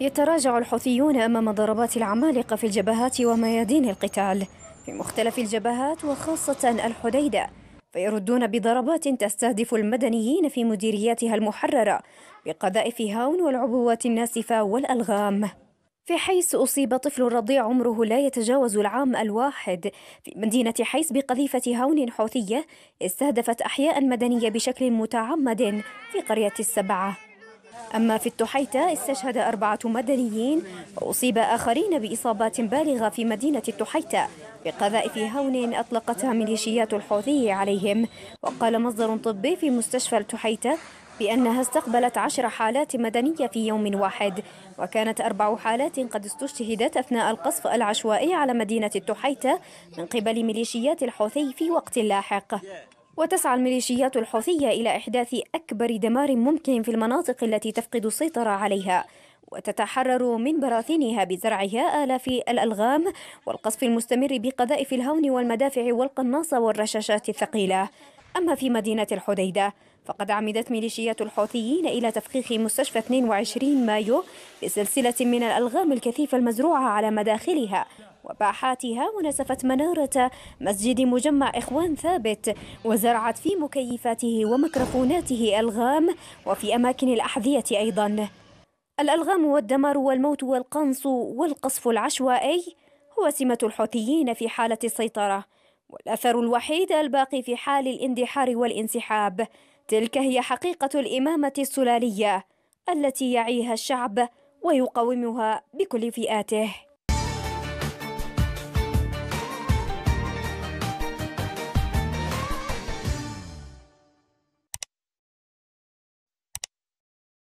يتراجع الحوثيون أمام ضربات العمالقة في الجبهات وميادين القتال في مختلف الجبهات وخاصة الحديدة فيردون بضربات تستهدف المدنيين في مديرياتها المحررة بقذائف هاون والعبوات الناسفة والألغام في حيث أصيب طفل رضيع عمره لا يتجاوز العام الواحد في مدينة حيس بقذيفة هاون حوثية استهدفت أحياء مدنية بشكل متعمد في قرية السبعة أما في التحيتة استشهد أربعة مدنيين وأصيب آخرين بإصابات بالغة في مدينة التحيتة بقذائف هون أطلقتها ميليشيات الحوثي عليهم وقال مصدر طبي في مستشفى التحيتة بأنها استقبلت عشر حالات مدنية في يوم واحد وكانت أربع حالات قد استشهدت أثناء القصف العشوائي على مدينة التحيتة من قبل ميليشيات الحوثي في وقت لاحق وتسعى الميليشيات الحوثية إلى إحداث أكبر دمار ممكن في المناطق التي تفقد السيطرة عليها وتتحرر من براثنها بزرعها آلاف الألغام والقصف المستمر بقذائف الهون والمدافع والقناصة والرشاشات الثقيلة أما في مدينة الحديدة فقد عمدت ميليشيات الحوثيين إلى تفخيخ مستشفى 22 مايو بسلسلة من الألغام الكثيفة المزروعة على مداخلها وباحاتها ونسفت منارة مسجد مجمع إخوان ثابت وزرعت في مكيفاته وميكروفوناته ألغام وفي أماكن الأحذية أيضا الألغام والدمار والموت والقنص والقصف العشوائي هو سمة الحوثيين في حالة السيطرة والأثر الوحيد الباقي في حال الاندحار والانسحاب تلك هي حقيقة الإمامة السلالية التي يعيها الشعب ويقومها بكل فئاته